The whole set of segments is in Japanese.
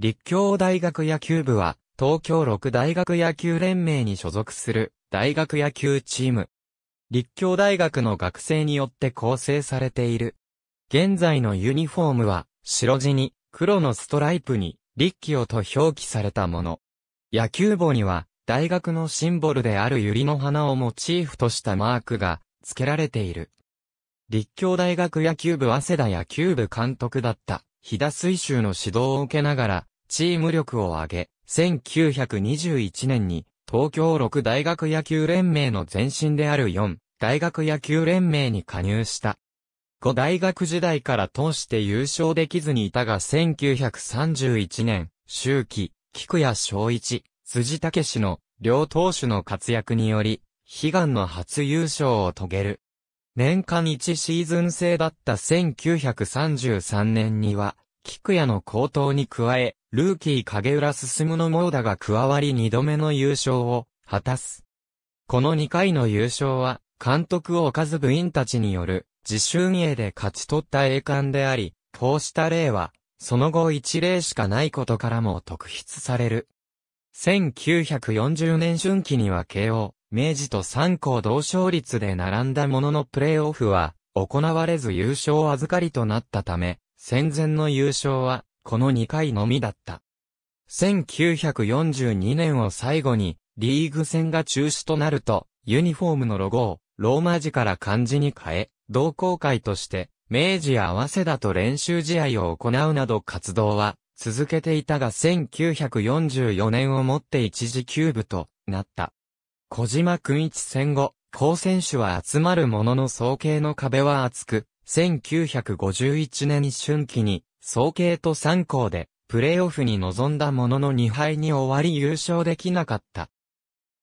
立教大学野球部は、東京六大学野球連盟に所属する大学野球チーム。立教大学の学生によって構成されている。現在のユニフォームは、白地に黒のストライプに立教と表記されたもの。野球帽には、大学のシンボルである百合の花をモチーフとしたマークが付けられている。立教大学野球部早稲田野球部監督だった、飛田水州の指導を受けながら、チーム力を上げ、1921年に東京6大学野球連盟の前身である4大学野球連盟に加入した。5大学時代から通して優勝できずにいたが1931年、周期、菊谷昭一、辻武氏の両投手の活躍により、悲願の初優勝を遂げる。年間1シーズン制だった1933年には、菊谷の高騰に加え、ルーキー影浦進の猛打が加わり二度目の優勝を果たす。この二回の優勝は、監督を置かず部員たちによる自主運営で勝ち取った栄冠であり、こうした例は、その後一例しかないことからも特筆される。1940年春季には慶応、明治と三校同勝率で並んだもののプレーオフは、行われず優勝預かりとなったため、戦前の優勝は、この2回のみだった。1942年を最後に、リーグ戦が中止となると、ユニフォームのロゴを、ローマ字から漢字に変え、同好会として、明治や早稲田と練習試合を行うなど活動は続けていたが1944年をもって一時休部となった。小島君一戦後、高選手は集まるものの総計の壁は厚く、1951年春季に総計と参考で、プレーオフに臨んだものの2敗に終わり優勝できなかった。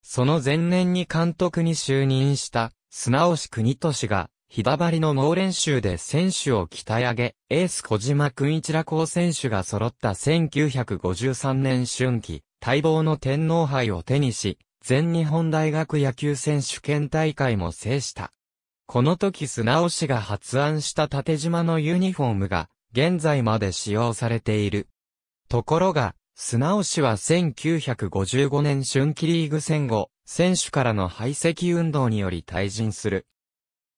その前年に監督に就任した、砂押国都市が、ひだばりの猛練習で選手を鍛え上げ、エース小島くん一ら高選手が揃った1953年春季、待望の天皇杯を手にし、全日本大学野球選手権大会も制した。この時砂押が発案した縦島のユニフォームが、現在まで使用されている。ところが、素直氏は1955年春季リーグ戦後、選手からの排斥運動により退陣する。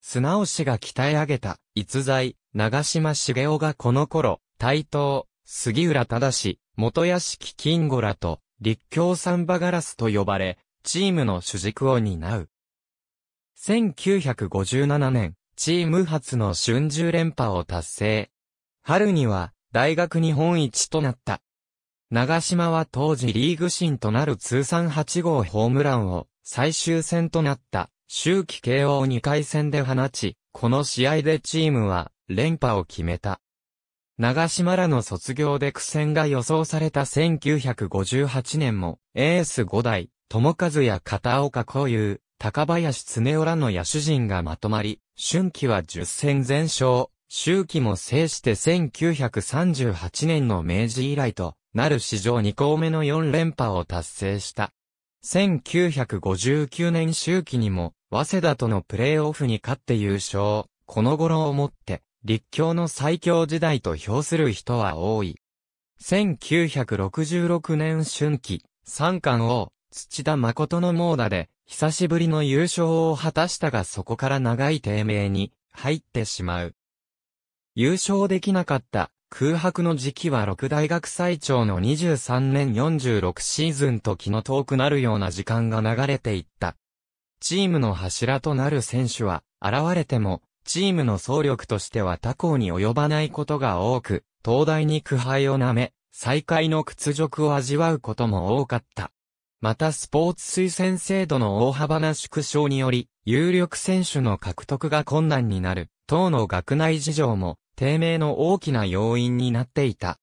素直氏が鍛え上げた、逸材、長島茂雄がこの頃、台東、杉浦忠、元屋敷金吾らと、立教三バガラスと呼ばれ、チームの主軸を担う。1957年、チーム初の春秋連覇を達成。春には大学日本一となった。長島は当時リーグ新となる通算8号ホームランを最終戦となった周期慶応2回戦で放ち、この試合でチームは連覇を決めた。長島らの卒業で苦戦が予想された1958年もエース5代、友和や片岡幸優、高林常夫らの野手陣がまとまり、春季は10戦全勝、周期も制して1938年の明治以来となる史上2校目の4連覇を達成した。1959年周期にも、早稲田とのプレーオフに勝って優勝。この頃をもって、立教の最強時代と評する人は多い。1966年春季、三冠王、土田誠の猛打で、久しぶりの優勝を果たしたがそこから長い低迷に入ってしまう。優勝できなかった空白の時期は六大学最長の23年46シーズンと気の遠くなるような時間が流れていった。チームの柱となる選手は現れても、チームの総力としては他校に及ばないことが多く、東大に苦杯を舐め、再開の屈辱を味わうことも多かった。またスポーツ推薦制度の大幅な縮小により、有力選手の獲得が困難になる、等の学内事情も低迷の大きな要因になっていた。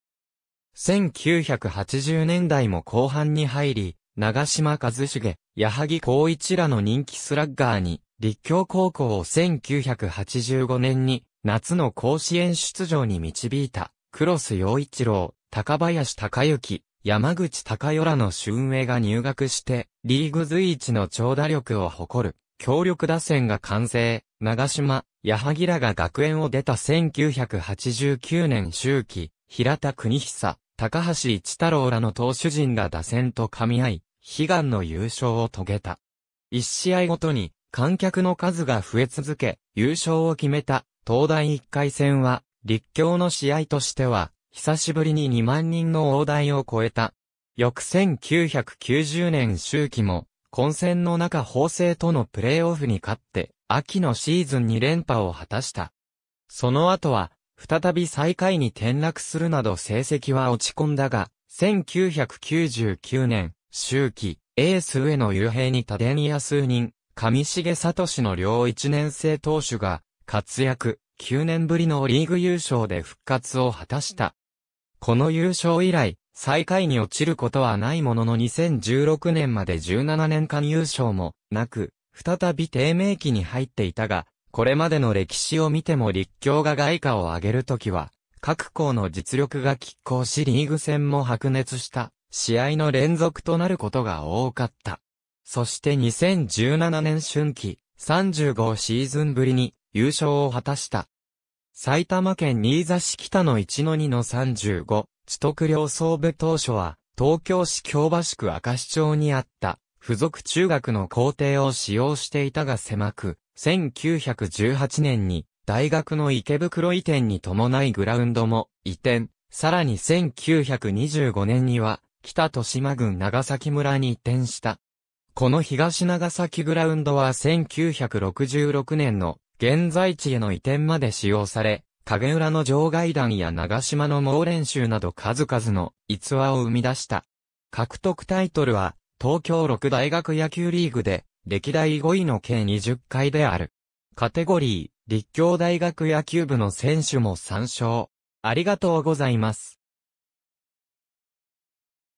1980年代も後半に入り、長島和茂、矢作光一らの人気スラッガーに、立教高校を1985年に夏の甲子園出場に導いた、クロス陽一郎、高林隆之、山口隆代らの俊英が入学して、リーグ随一の長打力を誇る。強力打線が完成、長島、矢作らが学園を出た1989年周期、平田国久、高橋一太郎らの投手陣が打線と噛み合い、悲願の優勝を遂げた。一試合ごとに観客の数が増え続け、優勝を決めた東大一回戦は、立教の試合としては、久しぶりに2万人の大台を超えた。翌1990年周期も、混戦の中法政とのプレーオフに勝って、秋のシーズン2連覇を果たした。その後は、再び最下位に転落するなど成績は落ち込んだが、1999年、周期、エース上野雄平に多電や数人、上重聡の両一年生投手が、活躍、9年ぶりのリーグ優勝で復活を果たした。この優勝以来、最下位に落ちることはないものの2016年まで17年間優勝もなく、再び低迷期に入っていたが、これまでの歴史を見ても立教が外貨を上げるときは、各校の実力が拮抗しリーグ戦も白熱した試合の連続となることが多かった。そして2017年春季35シーズンぶりに優勝を果たした。埼玉県新座市北の1の2の35知徳良総部当初は、東京市京橋区明石町にあった、付属中学の校庭を使用していたが狭く、1918年に、大学の池袋移転に伴いグラウンドも移転、さらに1925年には、北豊島郡長崎村に移転した。この東長崎グラウンドは1966年の現在地への移転まで使用され、影浦の場外弾や長島の猛練習など数々の逸話を生み出した。獲得タイトルは、東京六大学野球リーグで、歴代5位の計20回である。カテゴリー、立教大学野球部の選手も参照。ありがとうございます。